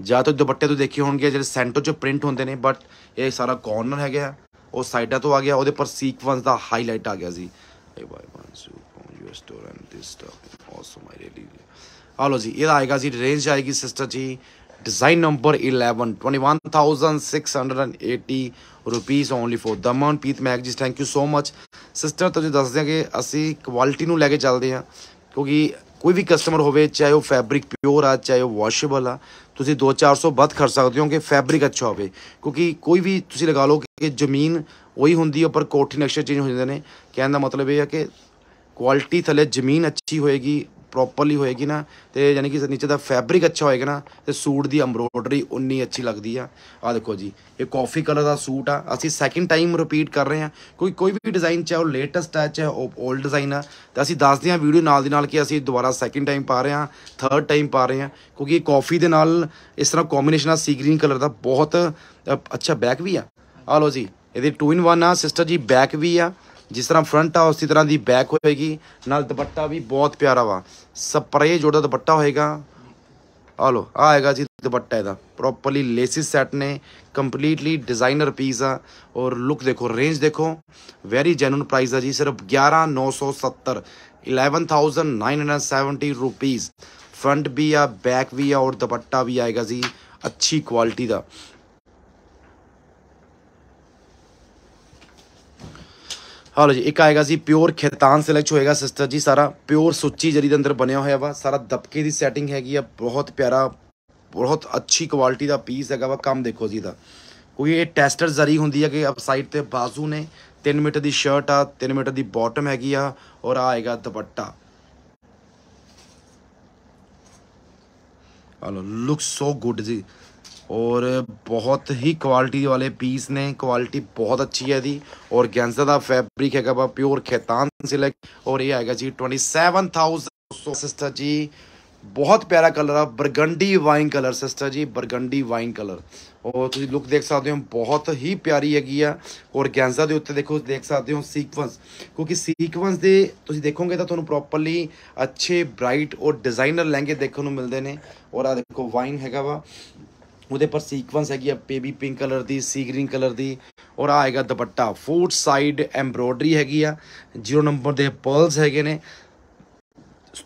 ਜਾਂ ਤਾਂ ਦੁਪੱਟੇ ਤੋਂ ਦੇਖੇ ਹੋਣਗੇ ਜਿਹੜੇ ਸੈਂਟਰ 'ਚ ਪ੍ਰਿੰਟ ਹੁੰਦੇ ਨੇ ਬਟ ਇਹ ਸਾਰਾ ਕਾਰਨਰ ਹੈਗਾ ਉਹ ਸਾਈਡਾਂ ਤੋਂ ਆ ਗਿਆ ਉਹਦੇ ਪਰ ਸੀਕਵੈਂਸ ਦਾ ਹਾਈਲਾਈਟ ਆ ਗਿਆ ਸੀ bye bye want you store and this stuff also my really ਆ ਲੋ ਜੀ ਇਹਦਾ ਆਏਗਾ ਜੀ ਰੇਂਜ ਆਏਗੀ ਸਿਸਟਰ ਜੀ design number 11 21680 rupees only for Damanpreet ਮੈਗ ਜੀ thank you so much sister ਤੁਹਾਨੂੰ ਦੱਸ ਦਿਆਂ ਕਿ ਅਸੀਂ ਕੁਆਲਿਟੀ ਨੂੰ ਲੈ ਕੇ ਚੱਲਦੇ ਆ ਕਿਉਂਕਿ ਕੋਈ ਵੀ ਕਸਟਮਰ ਹੋਵੇ ਚਾਹੇ ਉਹ ਫੈਬਰਿਕ ਪਿਓਰ ਆ ਚਾਹੇ ਉਹ ਵਾਸ਼ੇਬਲ ਆ ਤੁਸੀਂ 2-400 ਵੱਧ ਖਰਚ ਸਕਦੇ ਹੋ ਕਿ ਫੈਬਰਿਕ ਅੱਛਾ ਹੋਵੇ ਕਿਉਂਕਿ ਕੋਈ ਵੀ ਤੁਸੀਂ ਲਗਾ ਲਓ ਕਿ ਜ਼ਮੀਨ ਉਹੀ ਹੁੰਦੀ ਹੈ ਪਰ ਕੋਠੀ ਨਕਸ਼ੇ ਚੇਂਜ ਹੋ ਜਾਂਦੇ ਨੇ ਕਹਿਣ ਦਾ ਮਤਲਬ ਇਹ ਹੈ ਕਿ ਕੁਆਲਿਟੀ ਥੱਲੇ ਜ਼ਮੀਨ ਅੱਛੀ ਹੋਏਗੀ ਪ੍ਰੋਪਰਲੀ ਹੋਏਗੀ ਨਾ ਤੇ ਯਾਨੀ ਕਿ ਨੀਚੇ ਦਾ ਫੈਬਰਿਕ ਅੱਛਾ ਹੋਏਗਾ ਨਾ ਤੇ ਸੂਟ ਦੀ ਐਮਬ੍ਰੋਇਡਰੀ ਉਨੀ ਅੱਛੀ ਲੱਗਦੀ ਆ ਆ ਦੇਖੋ ਜੀ ਇਹ ਕਾਫੀ ਕਲਰ ਦਾ ਸੂਟ ਆ ਅਸੀਂ ਸੈਕਿੰਡ ਟਾਈਮ ਰਿਪੀਟ ਕਰ ਰਹੇ ਆ ਕੋਈ ਕੋਈ ਵੀ ਡਿਜ਼ਾਈਨ ਚਾਹ ਉਹ ਲੇਟੈਸਟ ਆ ਚਾਹ ਉਹ 올ਡ ਡਿਜ਼ਾਈਨ ਆ ਤੇ ਅਸੀਂ ਦੱਸਦੇ ਆ ਵੀਡੀਓ ਨਾਲ ਦੀ ਨਾਲ ਕਿ ਅਸੀਂ ਦੁਬਾਰਾ ਸੈਕਿੰਡ ਟਾਈਮ ਪਾ ਰਹੇ ਆ ਥਰਡ ਟਾਈਮ ਪਾ ਰਹੇ ਆ ਕਿਉਂਕਿ ਇਹ ਕਾਫੀ ਦੇ ਨਾਲ ਇਸ ਤਰ੍ਹਾਂ ਕੰਬੀਨੇਸ਼ਨ ਆ ਸੀ ਗ੍ਰੀਨ ਕਲਰ ਦਾ ਬਹੁਤ ਅੱਛਾ ਬੈਕ ਵੀ ਆ ਆ ਲੋ ਜੀ ਇਹਦੇ 2 ਇਨ 1 ਆ ਸਿਸਟਰ ਜੀ ਬੈਕ ਵੀ ਆ ਜਿਸ ਤਰ੍ਹਾਂ ਫਰੰਟ ਆ ਉਸੇ ਤਰ੍ਹਾਂ ਦੀ ਬੈਕ ਹੋਏਗੀ ਨਾਲ ਦੁਪੱਟਾ ਵੀ ਬਹੁਤ ਪਿਆਰਾ ਵਾ ਸਪਰੇ ਜੋੜਾ ਦੁਪੱਟਾ ਹੋਏਗਾ ਆ ਲੋ ਆ ਆਏਗਾ ਜੀ ਦੁਪੱਟਾ ਇਹਦਾ ਪ੍ਰੋਪਰਲੀ ਲੇਸਿਸ ਸੈਟ ਨੇ ਕੰਪਲੀਟਲੀ ਡਿਜ਼ਾਈਨਰ ਪੀਸ ਆ ਔਰ ਲੁੱਕ ਦੇਖੋ ਰੇਂਜ ਦੇਖੋ ਵੈਰੀ ਜੈਨੂਨ ਪ੍ਰਾਈਸ ਆ ਜੀ ਸਿਰਫ 11970 11970 ਰੁਪੀਸ ਫਰੰਟ ਵੀ ਆ ਬੈਕ ਵੀ ਆ ਔਰ ਦੁਪੱਟਾ ਵੀ ਆਏਗਾ ਜੀ ਅੱਛੀ ਕੁਆਲਿਟੀ ਦਾ ਹਾਲੋ ਜੀ ਇੱਕ ਆਏਗਾ ਜੀ ਪਿਓਰ ਖੇਤਾਨ ਸਿਲੈਕਟ ਹੋਏਗਾ ਸਿਸਟਰ ਜੀ ਸਾਰਾ ਪਿਓਰ ਸੁੱਚੀ ਜਰੀ ਦੇ ਅੰਦਰ ਬਣਿਆ ਹੋਇਆ ਵਾ ਸਾਰਾ ਦਬਕੇ ਦੀ ਸੈਟਿੰਗ ਹੈਗੀ ਆ ਬਹੁਤ ਪਿਆਰਾ ਬਹੁਤ ਅੱਛੀ ਕੁਆਲਿਟੀ ਦਾ ਪੀਸ ਹੈਗਾ ਵਾ ਕੰਮ ਦੇਖੋ ਜੀ ਦਾ ਕੋਈ ਇਹ ਟੈਸਟਰ ਜ਼ਰੀ ਹੁੰਦੀ ਹੈ ਕਿ ਅਪ ਸਾਈਡ ਤੇ ਬਾਜ਼ੂ ਨੇ 3 ਮੀਟਰ ਦੀ ਸ਼ਰਟ ਆ 3 ਮੀਟਰ ਦੀ ਬਾਟਮ ਹੈਗੀ ਆ ਔਰ ਆ ਆਏਗਾ ਦੁਪੱਟਾ ਹਾਲੋ ਲੁੱਕ ਸੋ ਗੁੱਡ ਜੀ ਔਰ ਬਹੁਤ ਹੀ ਕੁਆਲਿਟੀ ਵਾਲੇ ਪੀਸ ਨੇ ਕੁਆਲਿਟੀ ਬਹੁਤ ਅੱਛੀ ਹੈ ਦੀ ਔਰ ਗੈਂਜ਼ਾ ਦਾ ਫੈਬਰਿਕ ਹੈਗਾ ਬਾ ਪਿਓਰ ਖੈਤਾਨ ਸਿਲਕ ਔਰ ਇਹ ਆਏਗਾ ਜੀ 27000 ਸਿਸਟਰ ਜੀ ਬਹੁਤ ਪਿਆਰਾ ਕਲਰ ਆ ਬਰਗੰਡੀ ਵਾਈਨ ਕਲਰ ਸਿਸਟਰ ਜੀ ਬਰਗੰਡੀ ਵਾਈਨ ਕਲਰ ਔਰ ਤੁਸੀਂ ਲੁੱਕ ਦੇਖ ਸਕਦੇ ਹੋ ਬਹੁਤ ਹੀ ਪਿਆਰੀ ਹੈਗੀ ਆ ਔਰ ਗੈਂਜ਼ਾ ਦੇ ਉੱਤੇ ਦੇਖੋ ਦੇਖ ਸਕਦੇ ਹੋ ਸੀਕਵੈਂਸ ਕਿਉਂਕਿ ਸੀਕਵੈਂਸ ਦੇ ਤੁਸੀਂ ਦੇਖੋਗੇ ਤਾਂ ਤੁਹਾਨੂੰ ਪ੍ਰੋਪਰਲੀ ਅੱਛੇ ਬ੍ਰਾਈਟ ਔਰ ਡਿਜ਼ਾਈਨਰ ਲਹਿੰਗੇ ਦੇਖਣ ਨੂੰ ਮਿਲਦੇ ਨੇ ਔਰ ਆ ਦੇਖੋ ਵਾਈਨ ਹੈਗਾ ਵਾ ਉਹਦੇ ਪਰ ਸੀਕਵੈਂਸ ਹੈਗੀ ਆ ਬੇਬੀ ਪਿੰਕ ਕਲਰ ਦੀ ਸੀ ਗ੍ਰੀਨ ਕਲਰ ਦੀ ਔਰ ਆਏਗਾ ਦੁਪੱਟਾ ਫੋਰ ਸਾਈਡ ਐਮਬ੍ਰੋਇਡਰੀ ਹੈਗੀ ਆ ਜ਼ੀਰੋ ਨੰਬਰ ਦੇ ਪਰਲਸ ਹੈਗੇ ਨੇ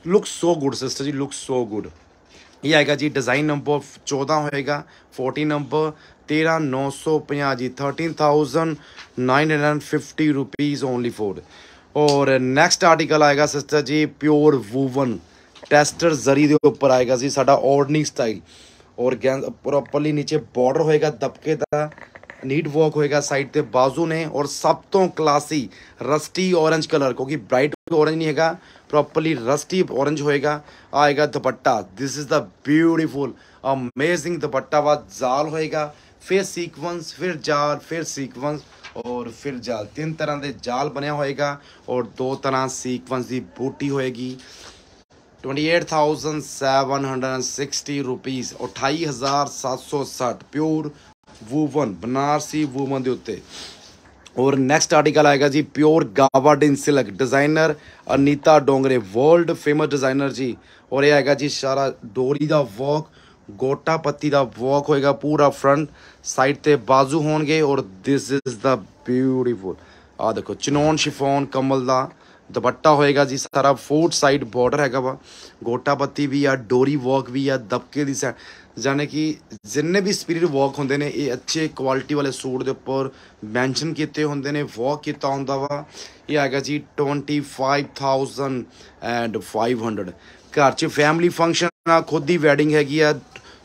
ਲੁੱਕ ਸੋ ਗੁੱਡ ਸਿਸਟਰ ਜੀ ਲੁੱਕ ਸੋ ਗੁੱਡ ਇਹ ਆਏਗਾ ਜੀ ਡਿਜ਼ਾਈਨ ਨੰਬਰ 14 ਹੋਏਗਾ 14 ਨੰਬਰ 13950 ਜੀ 13950 ਰੁਪੀਸ ਓਨਲੀ ਫੋਰ ਔਰ ਨੈਕਸਟ ਆਰਟੀਕਲ ਆਏਗਾ ਸਿਸਟਰ ਜੀ ਪਿਓਰ ਵੂਵਨ ਟੈਸਟਰ ਜ਼ਰੀ ਦੇ ਉੱਪਰ ਆਏਗਾ ਜੀ ਸਾਡਾ ਆਰਡਨਿੰਗ ਸਟਾਈਲ ਔਰਗੈਨ ਪ੍ਰੋਪਰਲੀ ਨੀਚੇ ਬਾਰਡਰ ਹੋਏਗਾ ਦਬਕੇ ਦਾ ਨੀਟ ਵਰਕ ਹੋਏਗਾ ਸਾਈਡ ਤੇ ਬਾਜ਼ੂ ਨੇ ਔਰ ਸਭ ਤੋਂ ਕਲਾਸੀ ਰਸਟੀ ਔਰੰਜ ਕਲਰ ਕਿਉਂਕਿ ਬ੍ਰਾਈਟ ਔਰੰਜ ਨਹੀਂ ਹੈਗਾ ਪ੍ਰੋਪਰਲੀ ਰਸਟੀ ਔਰੰਜ ਹੋਏਗਾ ਆਏਗਾ dupatta this is the beautiful amazing dupatta ਵਾ ਜ਼ਾਲ ਹੋਏਗਾ ਫਿਰ ਸੀਕਵੈਂਸ ਫਿਰ ਜਾਲ ਫਿਰ ਸੀਕਵੈਂਸ ਔਰ ਫਿਰ ਜਾਲ ਤਿੰਨ ਤਰ੍ਹਾਂ ਦੇ ਜਾਲ ਬਣਿਆ ਹੋਏਗਾ ਔਰ ਦੋ ਤਰ੍ਹਾਂ ਸੀਕਵੈਂਸ ਦੀ ਬੂਟੀ ਹੋਏਗੀ 28760 rupees 28760 pure woven Banarasi woven ਦੇ ਉੱਤੇ ਔਰ ਨੈਕਸਟ ਆਰਟੀਕਲ ਆਏਗਾ ਜੀ ਪਿਓਰ ਗਾਵਾਡਿਨ silk designer Anita Dongre world famous designer ਜੀ ਔਰ ਇਹ ਆਏਗਾ ਜੀ ਸਾਰਾ ਡੋਰੀ ਦਾ ਵਰਕ ਗੋਟਾ ਪੱਤੀ ਦਾ ਵਰਕ ਹੋਏਗਾ ਪੂਰਾ ਫਰੰਟ ਸਾਈਡ ਤੇ ਬਾਜ਼ੂ ਹੋਣਗੇ ਔਰ ਥਿਸ ਇਜ਼ ਦਾ ਬਿਊਟੀਫੁਲ ਆ ਦੇਖੋ ਚਨੌਨ ਸ਼ਿਫੋਨ ਕਮਲ ਦਾ ਦੁਪੱਟਾ ਹੋਏਗਾ ਜੀ ਸਾਰਾ ਫੋਰਥ ਸਾਈਡ ਬਾਰਡਰ ਹੈਗਾ ਵਾ ਗੋਟਾ ਪੱਤੀ ਵੀ ਆ ਡੋਰੀ ਵਰਕ ਵੀ ਆ ਦਬਕੇ ਦੀ ਸਾਈਡ ਜਾਨੇ ਕਿ ਜਿੰਨੇ ਵੀ ਸਪਿਰਿਟ ਵਰਕ ਹੁੰਦੇ ਨੇ ਇਹ ਅੱਛੇ ਕੁਆਲਿਟੀ ਵਾਲੇ ਸੂਟ ਦੇ ਉੱਪਰ ਮੈਂਸ਼ਨ ਕੀਤੇ ਹੁੰਦੇ ਨੇ ਵਰਕ ਕੀਤਾ ਹੁੰਦਾ ਵਾ ਇਹ ਹੈਗਾ ਜੀ 25000 ਐਂਡ 500 ਘਰ 'ਚ ਫੈਮਿਲੀ ਫੰਕਸ਼ਨ ਆ ਖੁਦ ਦੀ ਵੈਡਿੰਗ ਹੈਗੀ ਆ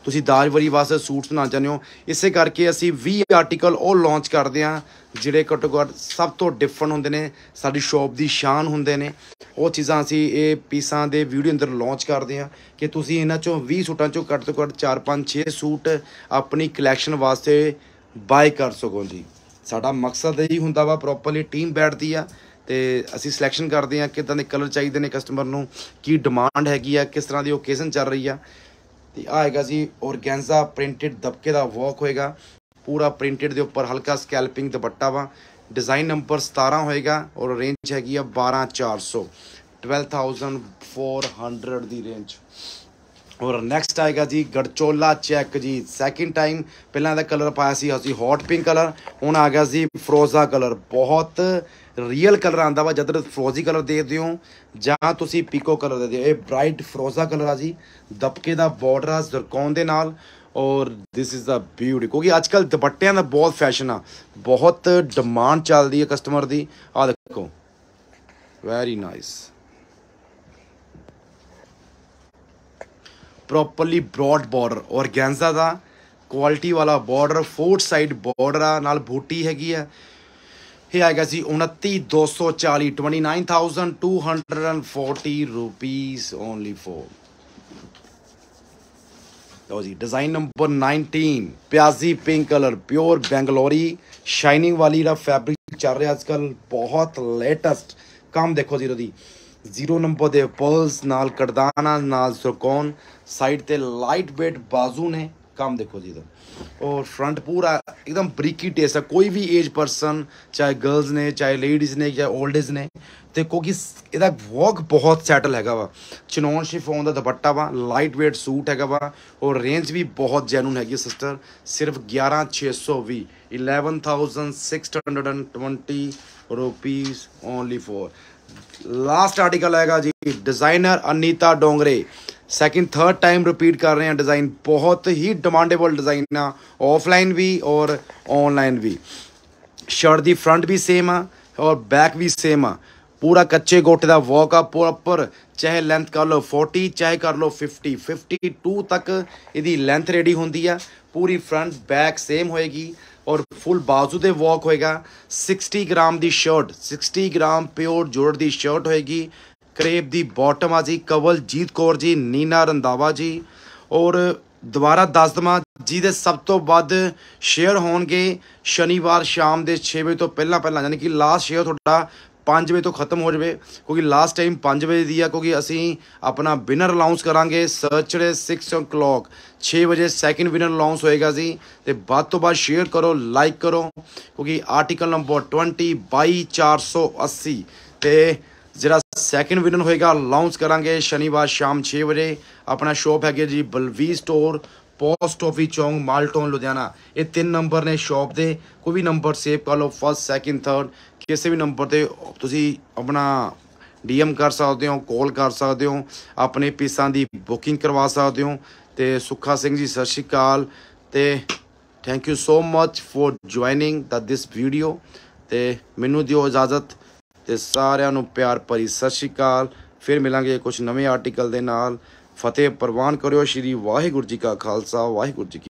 ਤੁਸੀਂ ਦਾਜਵਰੀ ਵਾਸਤੇ ਸੂਟਸ ਨਾ ਚਾਹੁੰਦੇ ਹੋ ਇਸੇ ਕਰਕੇ ਅਸੀਂ 20 ਆਰਟੀਕਲ ਉਹ ਲਾਂਚ ਕਰਦੇ ਹਾਂ ਜਿਹੜੇ ਘੱਟੋ ਘੱਟ ਸਭ ਤੋਂ ਡਿਫਰੈਂਟ ਹੁੰਦੇ ਨੇ ਸਾਡੀ ਸ਼ਾਪ ਦੀ ਸ਼ਾਨ ਹੁੰਦੇ ਨੇ ਉਹ ਚੀਜ਼ਾਂ ਅਸੀਂ ਇਹ ਪੀਸਾਂ ਦੇ ਵੀਡੀਓ ਅੰਦਰ ਲਾਂਚ ਕਰਦੇ ਹਾਂ ਕਿ ਤੁਸੀਂ ਇਹਨਾਂ ਚੋਂ 20 ਸੂਟਾਂ ਚੋਂ ਘੱਟ ਤੋਂ ਘੱਟ 4 5 6 ਸੂਟ ਆਪਣੀ ਕਲੈਕਸ਼ਨ ਵਾਸਤੇ ਬਾਏ ਕਰ ਸਕੋ ਜੀ ਸਾਡਾ ਮਕਸਦ ਇਹੀ ਹੁੰਦਾ ਵਾ ਪ੍ਰੋਪਰਲੀ ਟੀਮ ਬੈਠਦੀ ਆ ਤੇ ਅਸੀਂ ਸਿਲੈਕਸ਼ਨ ਕਰਦੇ ਆ ਕਿਦਾਂ ਦੇ ਕਲਰ ਚਾਹੀਦੇ ਨੇ ਕਸਟਮਰ ਨੂੰ ਕੀ ਡਿਮਾਂਡ ਹੈਗੀ ਆ ਕਿਸ ਤਰ੍ਹਾਂ ਦੀ ਓਕੇਸ਼ਨ ਚੱਲ ਰਹੀ ਆ ਤੇ ਆਏਗਾ ਜੀ ਔਰਗੈਂਜ਼ਾ ਪ੍ਰਿੰਟਡ ਦਬਕੇ ਦਾ ਵਾਕ ਹੋਏਗਾ ਪੂਰਾ ਪ੍ਰਿੰਟਡ ਦੇ ਉੱਪਰ ਹਲਕਾ ਸਕੈਲਪਿੰਗ ਦੁਪੱਟਾ ਵਾ ਡਿਜ਼ਾਈਨ ਨੰਬਰ 17 ਹੋਏਗਾ ਔਰ ਰੇਂਜ ਹੈਗੀ ਆ 12400 12400 ਦੀ ਰੇਂਜ ਔਰ ਨੈਕਸਟ ਆਏਗਾ ਜੀ ਗੜਚੋਲਾ ਚੈੱਕ ਜੀ ਸੈਕਿੰਡ ਟਾਈਮ ਪਹਿਲਾਂ ਦਾ ਕਲਰ ਪਾਇਆ ਸੀ ਅਸੀਂ ਹੌਟ ਪਿੰਕ ਕਲਰ ਹੁਣ ਆ ਗਿਆ ਜੀ ਫਰੋਜ਼ਾ ਕਲਰ ਬਹੁਤ ਰੀਅਲ ਕਲਰ ਆਂਦਾ ਵਾ ਜਦ ਫਰੋਜ਼ੀ ਕਲਰ ਦੇ ਹੋ ਜਾਂ ਤੁਸੀਂ ਪੀਕੋ ਕਲਰ ਦੇ ਹੋ ਇਹ ਬ੍ਰਾਈਟ ਫਰੋਜ਼ਾ ਕਲਰ ਆ ਜੀ ਦਪਕੇ ਦਾ ਬਾਰਡਰ ਆ ਜ਼ਰਕੌਨ ਦੇ ਨਾਲ ਔਰ ਥਿਸ ਇਜ਼ ਅ ਬਿਊਟੀ ਕਿਉਂਕਿ ਅੱਜ ਕੱਲ ਦੁਪੱਟਿਆਂ ਦਾ ਬਹੁਤ ਫੈਸ਼ਨ ਆ ਬਹੁਤ ਡਿਮਾਂਡ ਚੱਲਦੀ ਹੈ ਕਸਟਮਰ ਦੀ ਆ ਦੇਖੋ very nice properly broad border organza ਦਾ ਕੁਆਲਿਟੀ ਵਾਲਾ ਬਾਰਡਰ ਫੋਰ ਸਾਈਡ ਬਾਰਡਰ ਨਾਲ ਬੂਟੀ ਹੈਗੀ ਆ ਇਹ ਆਏਗਾ ਜੀ 29240 29240 ਰੁਪੀਸ ਓਨਲੀ ਫੋਰ ਲਓ ਜੀ ਡਿਜ਼ਾਈਨ ਨੰਬਰ 19 ਪਿਆਜ਼ੀ ਪਿੰਕ ਕਲਰ ਪਿਓਰ ਬੈਂਗਲੋਰੀ ਸ਼ਾਈਨਿੰਗ ਵਾਲੀ ਦਾ ਫੈਬਰਿਕ ਚੱਲ ਰਿਹਾ ਕੱਲ ਬਹੁਤ ਲੇਟੈਸਟ ਕੰਮ ਦੇਖੋ ਜ਼ੀਰੋ ਦੀ ਜ਼ੀਰੋ ਨੰਬਰ ਦੇ ਪਰਲਸ ਨਾਲ ਕੜਦਾਨਾ ਨਾਲ ਸਰਕੋਨ ਸਾਈਡ ਤੇ ਲਾਈਟ weight ਬਾਜ਼ੂ ਨੇ ਕੰਮ ਦੇਖੋ ਜੀ इधर ਉਹ ਫਰੰਟ ਪੂਰਾ ਇੱਕਦਮ ਬਰੀਕੀ टेस्ट है कोई भी एज पर्सन चाहे गर्ल्स ने चाहे लेडीज़ ने ਚਾਹੇ ਨੇ ਤੇ ਕਿਉਂਕਿ ਇਹਦਾ ਵਰਕ ਬਹੁਤ ਸੈਟਲ ਹੈਗਾ ਵਾ ਚਨੌਨ ਸ਼ਿਫੋਨ ਦਾ ਦੁਪੱਟਾ ਵਾ ਲਾਈਟ weight ਸੂਟ ਹੈਗਾ ਵਾ ਔਰ ਰੇਂਜ ਵੀ ਬਹੁਤ ਜੈਨੂਨ ਹੈਗੀ ਸਿਸਟਰ ਸਿਰਫ 11620 11620 rupees only for last article ਹੈਗਾ ਜੀ designer Anita Dongre second third time repeat ਕਰ ਰਹੇ ਹਾਂ ਡਿਜ਼ਾਈਨ ਬਹੁਤ ਹੀ ਡਿਮਾਂਡੇਬਲ ਡਿਜ਼ਾਈਨ ਆ ਆਫਲਾਈਨ ਵੀ ਔਰ ਆਨਲਾਈਨ ਵੀ ਸ਼ਰਟ ਦੀ ਫਰੰਟ ਵੀ ਸੇਮ ਆ ਔਰ ਬੈਕ ਵੀ ਸੇਮ ਆ ਪੂਰਾ ਕੱਚੇ ਗੋਟੇ ਦਾ ਵਾਕ ਆ ਪ੍ਰੋਪਰ ਚਾਹੇ ਲੈਂਥ ਕਰ ਲਓ 40 ਚਾਹੇ ਕਰ ਲਓ 50 52 ਤੱਕ ਇਹਦੀ ਲੈਂਥ ਰੈਡੀ ਹੁੰਦੀ ਆ ਪੂਰੀ ਫਰੰਟ ਬੈਕ ਸੇਮ ਹੋਏਗੀ ਔਰ ਫੁੱਲ ਬਾਜ਼ੂ ਦੇ ਵਾਕ ਹੋਏਗਾ 60 ਗ੍ਰਾਮ ਦੀ ਸ਼ਰਟ 60 ਗ੍ਰਾਮ ਪਿਓਰ ਜੋੜ ਦੀ ਸ਼ਰਟ ਹੋਏਗੀ ਕਰੇਬ ਦੀ ਬਾਟਮ ਆ ਜੀ ਕਵਲਜੀਤ ਕੌਰ ਜੀ ਨੀਨਾ ਰੰਦਾਵਾ ਜੀ ਔਰ ਦੁਬਾਰਾ ਦੱਸ ਦਵਾਂ ਜਿਹਦੇ ਸਭ ਤੋਂ ਵੱਧ ਸ਼ੇਅਰ ਹੋਣਗੇ ਸ਼ਨੀਵਾਰ ਸ਼ਾਮ ਦੇ 6 ਵਜੇ ਤੋਂ ਪਹਿਲਾਂ ਪਹਿਲਾਂ ਯਾਨੀ ਕਿ ਲਾਸਟ ਸ਼ੇਅਰ ਤੁਹਾਡਾ 5 ਵਜੇ ਤੋਂ ਖਤਮ ਹੋ ਜਾਵੇ ਕਿਉਂਕਿ ਲਾਸਟ ਟਾਈਮ 5 ਵਜੇ ਦੀ ਆ ਕਿਉਂਕਿ ਅਸੀਂ ਆਪਣਾ ਵਿਨਰ ਅਨਾਉਂਸ ਕਰਾਂਗੇ ਸੈਚਰਡੇ 6 o'clock 6 ਵਜੇ ਸੈਕਿੰਡ ਵਿਨਰ ਅਨਾਉਂਸ ਹੋਏਗਾ ਜੀ ਤੇ ਬਾਅਦ ਤੋਂ ਬਾਅਦ ਸ਼ੇਅਰ ਕਰੋ ਲਾਈਕ ਕਰੋ ਕਿਉਂਕਿ ਆਰਟੀਕਲ ਨੰਬਰ 20 480 ਤੇ ਜਿਹੜਾ ਸੈਕਿੰਡ ਵੀਡਨ ਹੋਏਗਾ ਲਾਂਚ ਕਰਾਂਗੇ ਸ਼ਨੀਵਾਰ ਸ਼ਾਮ 6 ਵਜੇ ਆਪਣਾ ਸ਼ੋਪ ਹੈਗੇ ਜੀ ਬਲਵੀ ਸਟੋਰ ਪੋਸਟ ਆਫਿਸ ਚੌਂਗ ਮਾਲਟੋਨ ਲੁਧਿਆਣਾ ਇਹ ਤਿੰਨ ਨੰਬਰ ਨੇ ਸ਼ੋਪ ਦੇ ਕੋਈ ਵੀ ਨੰਬਰ ਸੇਵ ਕਰ ਲਓ ਫਸਟ ਸੈਕਿੰਡ ਥਰਡ ਕਿਸੇ ਵੀ ਨੰਬਰ ਤੇ ਤੁਸੀਂ ਆਪਣਾ ਡੀਐਮ ਕਰ ਸਕਦੇ ਹੋ ਕਾਲ ਕਰ ਸਕਦੇ ਹੋ ਆਪਣੇ ਪੀਸਾਂ ਦੀ ਬੁਕਿੰਗ ਕਰਵਾ ਸਕਦੇ ਹੋ ਤੇ ਸੁੱਖਾ ਸਿੰਘ ਜੀ ਸਤਿ ਸ਼੍ਰੀ ਅਕਾਲ ਤੇ thank you so much for joining ਦਾ ਦਿਸ ਵੀਡੀਓ ਤੇ ਮੈਨੂੰ ਦਿਓ ਇਜਾਜ਼ਤ ਤੇ ਸਾਰਿਆਂ ਨੂੰ ਪਿਆਰ ਭਰੀ ਸਤਿ ਸ਼੍ਰੀ ਅਕਾਲ ਫਿਰ ਮਿਲਾਂਗੇ ਕੁਝ ਨਵੇਂ ਆਰਟੀਕਲ ਦੇ ਨਾਲ ਫਤਿਹ ਪ੍ਰਵਾਨ ਕਰਿਓ ਸ਼੍ਰੀ ਵਾਹਿਗੁਰੂ ਜੀ ਕਾ ਖਾਲਸਾ ਵਾਹਿਗੁਰੂ ਜੀ